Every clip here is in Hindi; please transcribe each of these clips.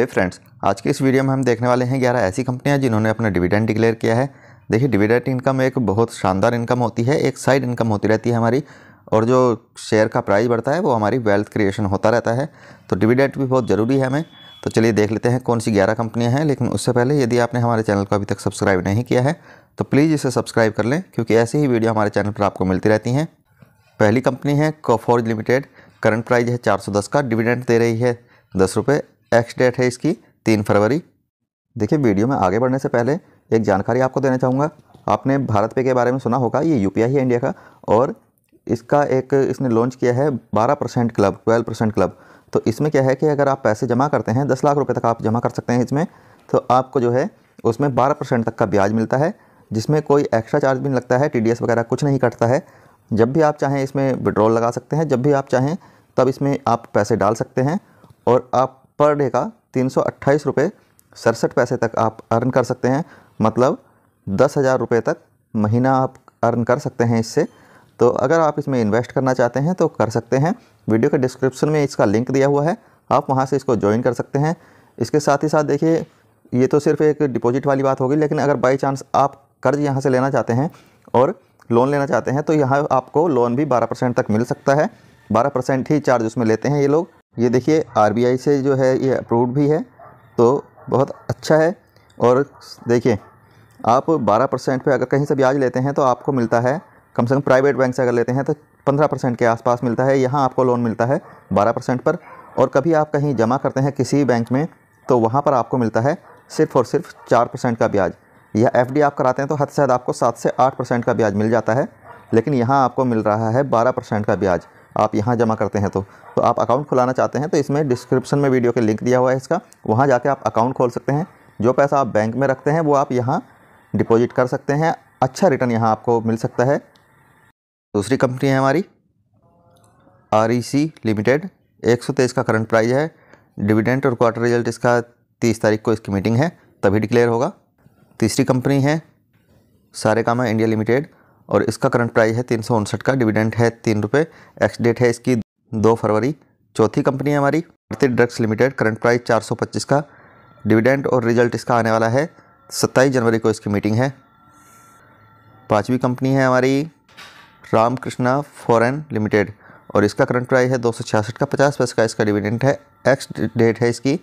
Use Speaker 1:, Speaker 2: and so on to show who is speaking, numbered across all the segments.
Speaker 1: हे फ्रेंड्स आज की इस वीडियो में हम देखने वाले हैं ग्यारह ऐसी कंपनियां जिन्होंने अपना डिविडेंड डिक्लेयर किया है देखिए डिविडेंड इनकम एक बहुत शानदार इनकम होती है एक साइड इनकम होती रहती है हमारी और जो शेयर का प्राइस बढ़ता है वो हमारी वेल्थ क्रिएशन होता रहता है तो डिविडेंट भी बहुत ज़रूरी है हमें तो चलिए देख लेते हैं कौन सी ग्यारह कंपनियाँ हैं लेकिन उससे पहले यदि आपने हमारे चैनल को अभी तक सब्सक्राइब नहीं किया है तो प्लीज़ इसे सब्सक्राइब कर लें क्योंकि ऐसी ही वीडियो हमारे चैनल पर आपको मिलती रहती हैं पहली कंपनी है कोफोर्ज लिमिटेड करंट प्राइस है 410 का डिविडेंड दे रही है दस रुपये एक्स डेट है इसकी तीन फरवरी देखिए वीडियो में आगे बढ़ने से पहले एक जानकारी आपको देना चाहूँगा आपने भारत पे के बारे में सुना होगा ये यू है इंडिया का और इसका एक इसने लॉन्च किया है बारह percent club twelve percent club तो इसमें क्या है कि अगर आप पैसे जमा करते हैं दस लाख रुपये तक आप जमा कर सकते हैं इसमें तो आपको जो है उसमें बारह परसेंट तक का ब्याज मिलता है जिसमें कोई एक्स्ट्रा चार्ज भी लगता है टी वगैरह कुछ नहीं कटता है जब भी आप चाहें इसमें विड्रॉल लगा सकते हैं जब भी आप चाहें तब इसमें आप पैसे डाल सकते हैं और आप पर डे का तीन सौ अट्ठाईस रुपये सड़सठ पैसे तक आप अर्न कर सकते हैं मतलब दस हज़ार रुपये तक महीना आप अर्न कर सकते हैं इससे तो अगर आप इसमें इन्वेस्ट करना चाहते हैं तो कर सकते हैं वीडियो के डिस्क्रिप्शन में इसका लिंक दिया हुआ है आप वहाँ से इसको ज्वाइन कर सकते हैं इसके साथ ही साथ देखिए ये तो सिर्फ एक डिपॉजिट वाली बात होगी लेकिन अगर बाई चांस आप कर्ज यहाँ से लेना चाहते हैं और लोन लेना चाहते हैं तो यहाँ आपको लोन भी बारह परसेंट तक मिल सकता है बारह परसेंट ही चार्ज उसमें लेते हैं ये लोग ये देखिए आरबीआई से जो है ये अप्रूव्ड भी है तो बहुत अच्छा है और देखिए आप 12 परसेंट पर अगर कहीं से ब्याज लेते हैं तो आपको मिलता है कम से कम प्राइवेट बैंक से अगर लेते हैं तो 15 परसेंट के आसपास मिलता है यहाँ आपको लोन मिलता है 12 परसेंट पर और कभी आप कहीं जमा करते हैं किसी बैंक में तो वहाँ पर आपको मिलता है सिर्फ और सिर्फ चार परसेंट का ब्याज यह एफ आप कराते हैं तो हद से हद आपको सात से आठ परसेंट का ब्याज मिल जाता है लेकिन यहाँ आपको मिल रहा है बारह परसेंट का ब्याज आप यहाँ जमा करते हैं तो तो आप अकाउंट खुलाना चाहते हैं तो इसमें डिस्क्रिप्शन में वीडियो के लिंक दिया हुआ है इसका वहाँ जाके आप अकाउंट खोल सकते हैं जो पैसा आप बैंक में रखते हैं वो आप यहाँ डिपॉजिट कर सकते हैं अच्छा रिटर्न यहाँ आपको मिल सकता है दूसरी कंपनी है हमारी आर लिमिटेड एक सौ तेईस का करंट प्राइज़ है डिविडेंट और क्वार्टर रिजल्ट इसका तीस तारीख को इसकी मीटिंग है तभी डिक्लेयर होगा तीसरी कंपनी है सारे काम है इंडिया लिमिटेड और इसका करंट प्राइस है तीन का डिविडेंट है तीन रुपये एक्स डेट है इसकी दो फरवरी चौथी कंपनी है हमारी भारतीय ड्रग्स लिमिटेड करंट प्राइस 425 का डिविडेंट और रिजल्ट इसका आने वाला है 27 जनवरी को इसकी मीटिंग है पांचवी कंपनी है हमारी रामकृष्णा फॉरेन लिमिटेड और इसका करंट प्राइस है दो का पचास पैसे का इसका डिविडेंट है एक्स डेट है इसकी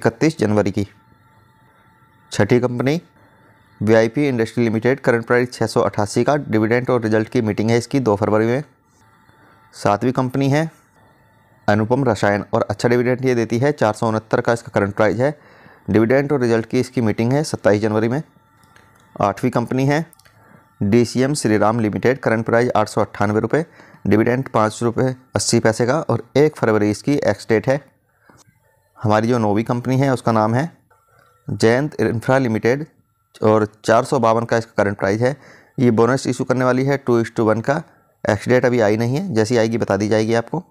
Speaker 1: इकतीस जनवरी की छठी company VIP industry limited current price छः का डिविडेंट और रिजल्ट की मीटिंग है इसकी दो फरवरी में सातवीं कंपनी है अनुपम रसायन और अच्छा डिविडेंट ये देती है चार का इसका करंट प्राइस है डिविडेंट और रिजल्ट की इसकी मीटिंग है सत्ताईस जनवरी में आठवीं कंपनी है D C M Shriram limited current price आठ सौ अट्ठानवे रुपये डिविडेंट पाँच रुपये अस्सी पैसे का और एक फरवरी इसकी एक्स डेट है हमारी जो नोवी कंपनी है उसका नाम है जयंत इंफ्रा लिमिटेड और चार सौ बावन का इसका करंट प्राइस है ये बोनस इशू करने वाली है टू इश टू वन का एक्सडेट अभी आई नहीं है जैसी आएगी बता दी जाएगी आपको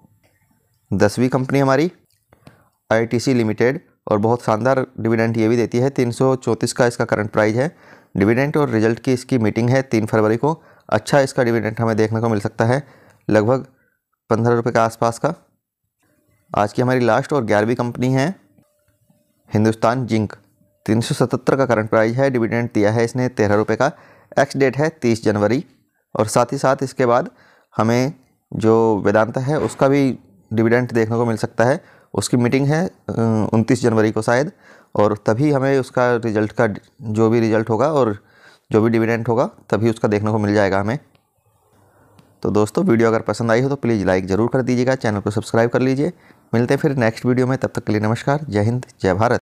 Speaker 1: दसवीं कंपनी हमारी आईटीसी लिमिटेड और बहुत शानदार डिविडेंट ये भी देती है तीन का इसका करंट प्राइज है डिविडेंट और रिजल्ट की इसकी मीटिंग है तीन फरवरी को अच्छा इसका डिविडेंट हमें देखने को मिल सकता है लगभग पंद्रह रुपये के आसपास का आज की हमारी लास्ट और ग्यारहवीं कंपनी है हिंदुस्तान जिंक तीन सौ सतहत्तर का करंट प्राइस है डिविडेंड दिया है इसने तेरह रुपये का एक्स डेट है तीस जनवरी और साथ ही साथ इसके बाद हमें जो वेदांता है उसका भी डिविडेंट देखने को मिल सकता है उसकी मीटिंग है उनतीस जनवरी को शायद और तभी हमें उसका रिजल्ट का जो भी रिजल्ट होगा और जो भी डिविडेंट होगा तभी उसका देखने को मिल जाएगा हमें तो दोस्तों वीडियो अगर पसंद आई हो तो प्लीज़ लाइक ज़रूर कर दीजिएगा चैनल को सब्सक्राइब कर लीजिए मिलते हैं फिर नेक्स्ट वीडियो में तब तक के लिए नमस्कार जय हिंद जय भारत